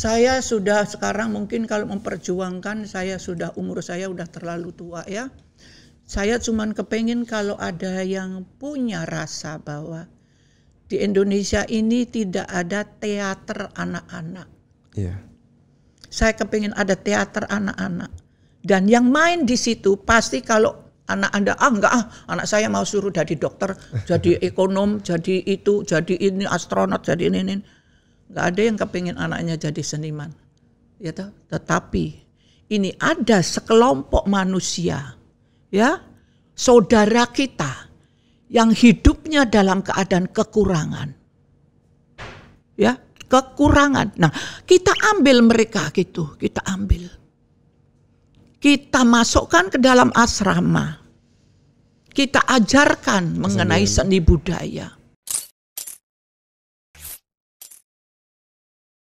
Saya sudah sekarang mungkin kalau memperjuangkan saya sudah umur saya sudah terlalu tua ya. Saya cuma kepengen kalau ada yang punya rasa bahwa di Indonesia ini tidak ada teater anak-anak. Yeah. Saya kepengen ada teater anak-anak. Dan yang main di situ pasti kalau anak anda ah enggak ah anak saya mau suruh jadi dokter jadi ekonom jadi itu jadi ini astronot jadi ini, ini nggak ada yang kepingin anaknya jadi seniman ya toh? tetapi ini ada sekelompok manusia ya saudara kita yang hidupnya dalam keadaan kekurangan ya kekurangan nah kita ambil mereka gitu kita ambil kita masukkan ke dalam asrama kita ajarkan mengenai seni budaya